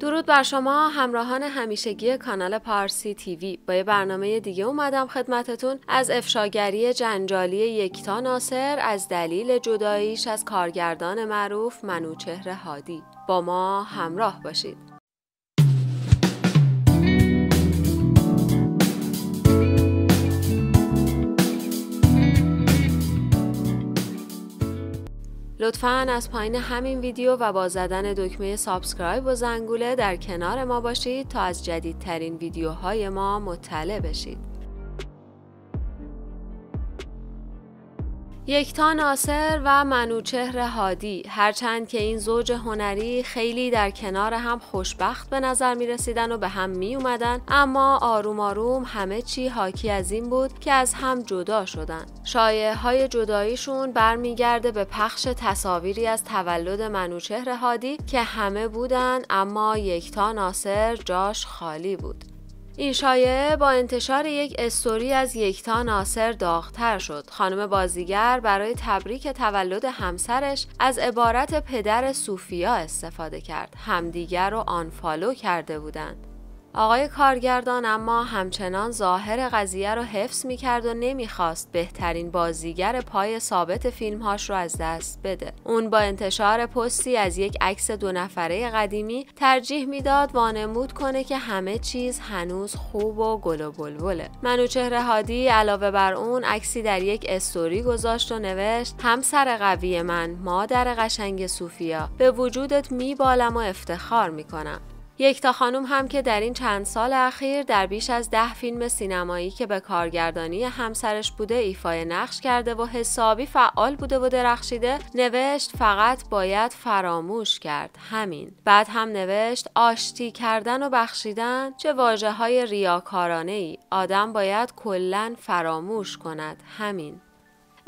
درود بر شما همراهان همیشگی کانال پارسی تیوی با یه برنامه دیگه اومدم خدمتتون از افشاگری جنجالی یکتا ناصر از دلیل جداییش از کارگردان معروف منوچهر هادی با ما همراه باشید لطفا از پایین همین ویدیو و با زدن دکمه سابسکرایب و زنگوله در کنار ما باشید تا از جدیدترین ویدیوهای ما مطلع بشید. یکتا ناصر و منوچهر هادی هرچند که این زوج هنری خیلی در کنار هم خوشبخت به نظر می رسیدن و به هم می اومدن اما آروم آروم همه چی حاکی از این بود که از هم جدا شدن شایه های جداییشون برمیگرده به پخش تصاویری از تولد منوچهر هادی که همه بودن اما یکتا ناصر جاش خالی بود این شایعه با انتشار یک استوری از یکتا ناصر داغتر شد. خانم بازیگر برای تبریک تولد همسرش از عبارت پدر سوفیا استفاده کرد. همدیگر رو آنفالو کرده بودند. آقای کارگردان اما همچنان ظاهر قضیه رو حفظ میکرد و نمیخواست بهترین بازیگر پای ثابت فیلمهاش رو از دست بده. اون با انتشار پستی از یک عکس دو نفره قدیمی ترجیح میداد وانمود کنه که همه چیز هنوز خوب و گل و بلبله. منوچهر هادی علاوه بر اون عکسی در یک استوری گذاشت و نوشت همسر قوی من مادر قشنگ سوفیا به وجودت میبالم و افتخار میکنم. تا خانم هم که در این چند سال اخیر در بیش از ده فیلم سینمایی که به کارگردانی همسرش بوده ایفای نقش کرده و حسابی فعال بوده و درخشیده نوشت فقط باید فراموش کرد همین بعد هم نوشت آشتی کردن و بخشیدن چه واجه های ریاکارانه ای آدم باید کلا فراموش کند همین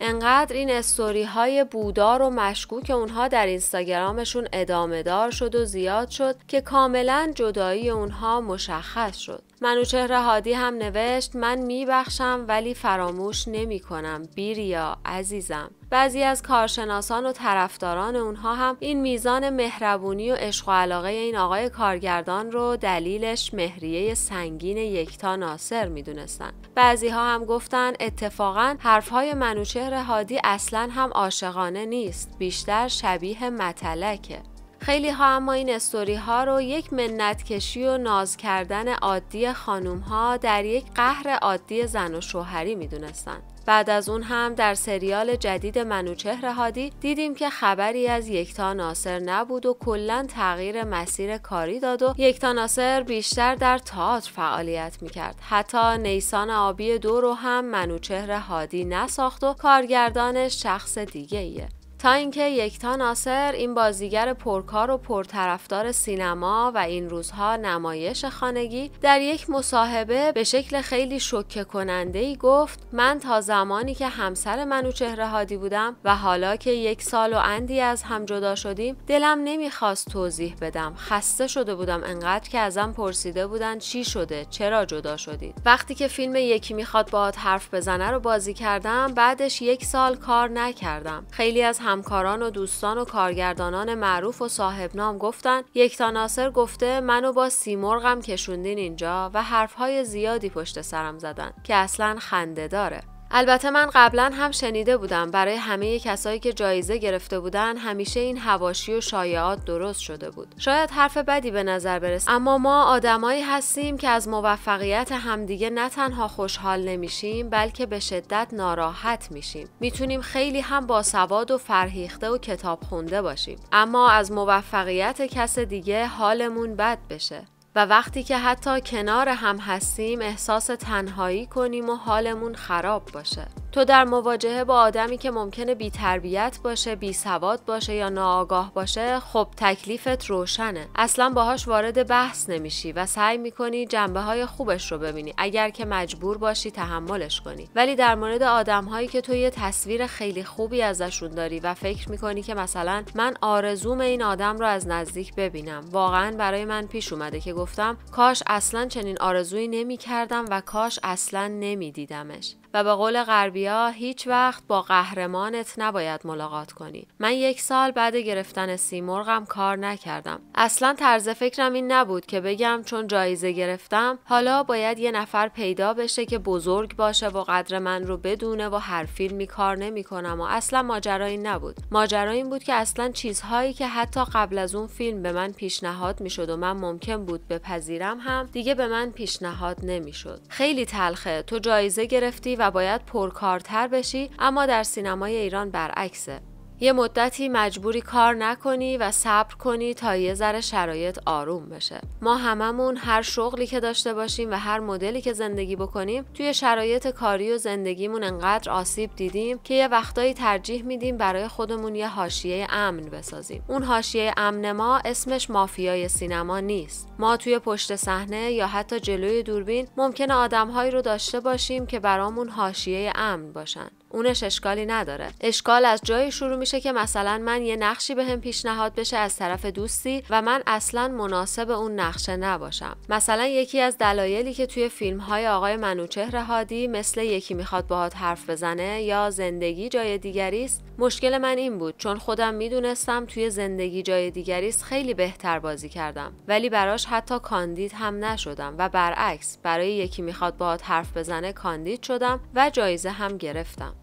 انقدر این استوری های بودار و مشکوک اونها در اینستاگرامشون ادامه دار شد و زیاد شد که کاملا جدایی اونها مشخص شد منوچهر هادی هم نوشت من میبخشم ولی فراموش نمی کنم بیریا عزیزم بعضی از کارشناسان و طرفداران اونها هم این میزان مهربونی و عشق و علاقه این آقای کارگردان رو دلیلش مهریه سنگین یکتا ناصر میدونستن بعضی ها هم گفتن اتفاقا حرفهای منوچهر هادی اصلا هم عاشقانه نیست بیشتر شبیه متلکه خیلی ها اما این استوری ها رو یک منت و ناز کردن عادی خانوم ها در یک قهر عادی زن و شوهری دونستن. بعد از اون هم در سریال جدید منوچهر هادی دیدیم که خبری از یکتا ناصر نبود و کلا تغییر مسیر کاری داد و یکتا ناصر بیشتر در تئاتر فعالیت میکرد حتی نیسان آبی دو رو هم منوچهر هادی نساخت و کارگردانش شخص دیگه ایه. تا اینکه یکتا ناصر این بازیگر پرکار و پرطرفدار سینما و این روزها نمایش خانگی در یک مصاحبه به شکل خیلی شوکه کننده ای گفت من تا زمانی که همسر منو چهره هادی بودم و حالا که یک سال و اندی از هم جدا شدیم دلم نمیخواست توضیح بدم خسته شده بودم انقدر که ازم پرسیده بودن چی شده چرا جدا شدید وقتی که فیلم یکی میخواد باهات حرف بزنه رو بازی کردم بعدش یک سال کار نکردم خیلی از هم همکاران و دوستان و کارگردانان معروف و صاحب نام گفتن یکتا ناصر گفته منو با سیمرغم کشوندین اینجا و حرفهای زیادی پشت سرم زدن که اصلا خنده داره البته من قبلا هم شنیده بودم برای همه کسایی که جایزه گرفته بودن همیشه این هواشی و شایعات درست شده بود شاید حرف بدی به نظر برسه اما ما آدمایی هستیم که از موفقیت همدیگه نه تنها خوشحال نمیشیم بلکه به شدت ناراحت میشیم میتونیم خیلی هم با سواد و فرهیخته و کتاب خونده باشیم اما از موفقیت کس دیگه حالمون بد بشه و وقتی که حتی کنار هم هستیم احساس تنهایی کنیم و حالمون خراب باشه تو در مواجهه با آدمی که ممکنه بی تربیت باشه، بی سواد باشه یا ناآگاه باشه، خب تکلیفت روشنه. اصلا باهاش وارد بحث نمیشی و سعی میکنی جنبه های خوبش رو ببینی اگر که مجبور باشی تحملش کنی. ولی در مورد آدم هایی که تو یه تصویر خیلی خوبی ازشون داری و فکر میکنی که مثلا من آرزوم این آدم رو از نزدیک ببینم. واقعا برای من پیش اومده که میگفتم کاش اصلا چنین آرزویی نمیکردم و کاش اصلا نمیدیدمش و به قول غربیا هیچ وقت با قهرمانت نباید ملاقات کنی من یک سال بعد گرفتن سیمرغم کار نکردم اصلا طرز فکرم این نبود که بگم چون جایزه گرفتم حالا باید یه نفر پیدا بشه که بزرگ باشه و قدر من رو بدونه و هر فیلمی کار نمیکنم و اصلا ماجرا این نبود ماجرا این بود که اصلا چیزهایی که حتی قبل از اون فیلم به من پیشنهاد میشد و من ممکن بود بپذیرم هم دیگه به من پیشنهاد نمیشد خیلی تلخه تو جایزه گرفتی و باید پرکارتر بشی اما در سینمای ایران برعکسه یه مدتی مجبوری کار نکنی و صبر کنی تا یه ذره شرایط آروم بشه ما هممون هر شغلی که داشته باشیم و هر مدلی که زندگی بکنیم توی شرایط کاری و زندگیمون انقدر آسیب دیدیم که یه وقتایی ترجیح میدیم برای خودمون یه حاشیه امن بسازیم اون حاشیه امن ما اسمش مافیای سینما نیست ما توی پشت صحنه یا حتی جلوی دوربین ممکنه آدمهایی رو داشته باشیم که برامون حاشیه امن باشن اونش اشکالی نداره اشکال از جایی شروع میشه که مثلا من یه نقشی بهم به پیشنهاد بشه از طرف دوستی و من اصلا مناسب اون نقشه نباشم مثلا یکی از دلایلی که توی فیلم های آقای منوچهر هادی مثل یکی میخواد باهات حرف بزنه یا زندگی جای دیگری است مشکل من این بود چون خودم میدونستم توی زندگی جای دیگری است خیلی بهتر بازی کردم ولی براش حتی کاندید هم نشدم و برعکس برای یکی میخواد باهات حرف بزنه کاندید شدم و جایزه هم گرفتم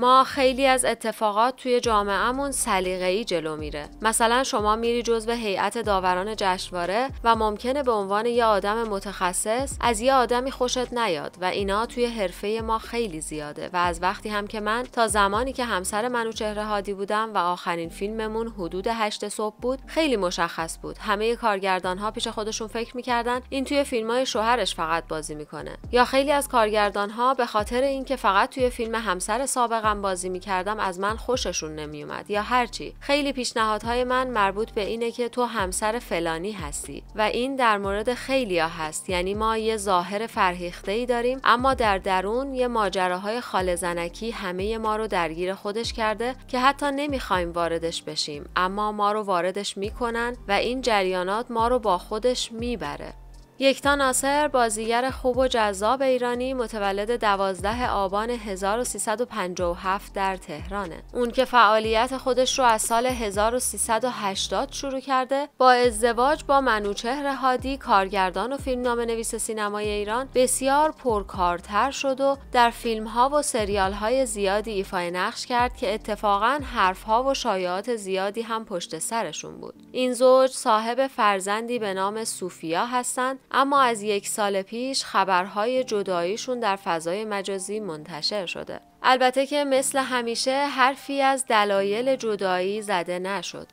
ما خیلی از اتفاقات توی جامعهمون سلیقه‌ای جلو میره مثلا شما میری جزء هیئت داوران جشنواره و ممکنه به عنوان یه آدم متخصص از یه آدمی خوشت نیاد و اینا توی حرفه ما خیلی زیاده و از وقتی هم که من تا زمانی که همسر چهره هادی بودم و آخرین فیلممون حدود 8 صبح بود خیلی مشخص بود همه کارگردان ها پیش خودشون فکر میکردن این توی فیلم های شوهرش فقط بازی میکنه یا خیلی از کارگردان ها به خاطر اینکه فقط توی فیلم همسر سابق رقم بازی میکردم از من خوششون نمیومد یا هرچی خیلی پیشنهادهای من مربوط به اینه که تو همسر فلانی هستی و این در مورد خیلیا هست یعنی ما یه ظاهر فرهیخته ای داریم اما در درون یه ماجراهای خاله زنکی همه ما رو درگیر خودش کرده که حتی نمیخوایم واردش بشیم اما ما رو واردش میکنن و این جریانات ما رو با خودش میبره یکتا ناصر بازیگر خوب و جذاب ایرانی متولد 12 آبان 1357 در تهرانه. اون که فعالیت خودش رو از سال 1380 شروع کرده با ازدواج با منوچهر هادی کارگردان و فیلمنامه نویس سینمای ایران بسیار پرکارتر شد و در فیلم ها و سریال های زیادی ایفای نقش کرد که اتفاقا حرف ها و شایعات زیادی هم پشت سرشون بود. این زوج صاحب فرزندی به نام سوفیا هستند اما از یک سال پیش خبرهای جداییشون در فضای مجازی منتشر شده البته که مثل همیشه حرفی از دلایل جدایی زده نشد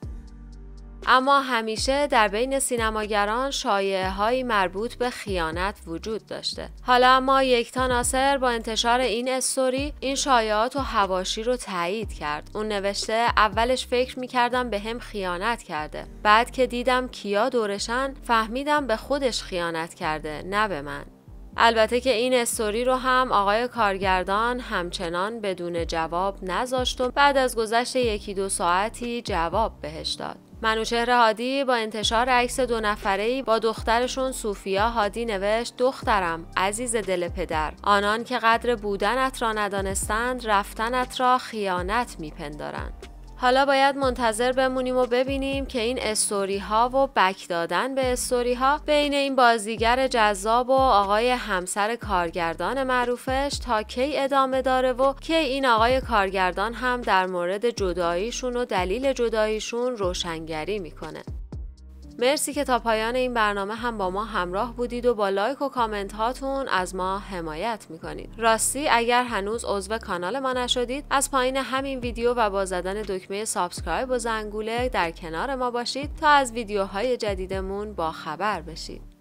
اما همیشه در بین سینماگران شایعه های مربوط به خیانت وجود داشته حالا اما یکتا ناصر با انتشار این استوری این شایعات و هواشی رو تایید کرد اون نوشته اولش فکر میکردم به هم خیانت کرده بعد که دیدم کیا دورشن فهمیدم به خودش خیانت کرده نه به من البته که این استوری رو هم آقای کارگردان همچنان بدون جواب نذاشت و بعد از گذشت یکی دو ساعتی جواب بهش داد منوچهر هادی با انتشار عکس دو نفره ای با دخترشون سوفیا هادی نوشت دخترم عزیز دل پدر آنان که قدر بودنت را ندانستند رفتنت را خیانت میپندارند حالا باید منتظر بمونیم و ببینیم که این استوری ها و بک دادن به استوری ها بین این بازیگر جذاب و آقای همسر کارگردان معروفش تا کی ادامه داره و کی این آقای کارگردان هم در مورد جداییشون و دلیل جداییشون روشنگری میکنه مرسی که تا پایان این برنامه هم با ما همراه بودید و با لایک و کامنت هاتون از ما حمایت میکنید راستی اگر هنوز عضو کانال ما نشدید از پایین همین ویدیو و با زدن دکمه سابسکرایب و زنگوله در کنار ما باشید تا از ویدیوهای جدیدمون با خبر بشید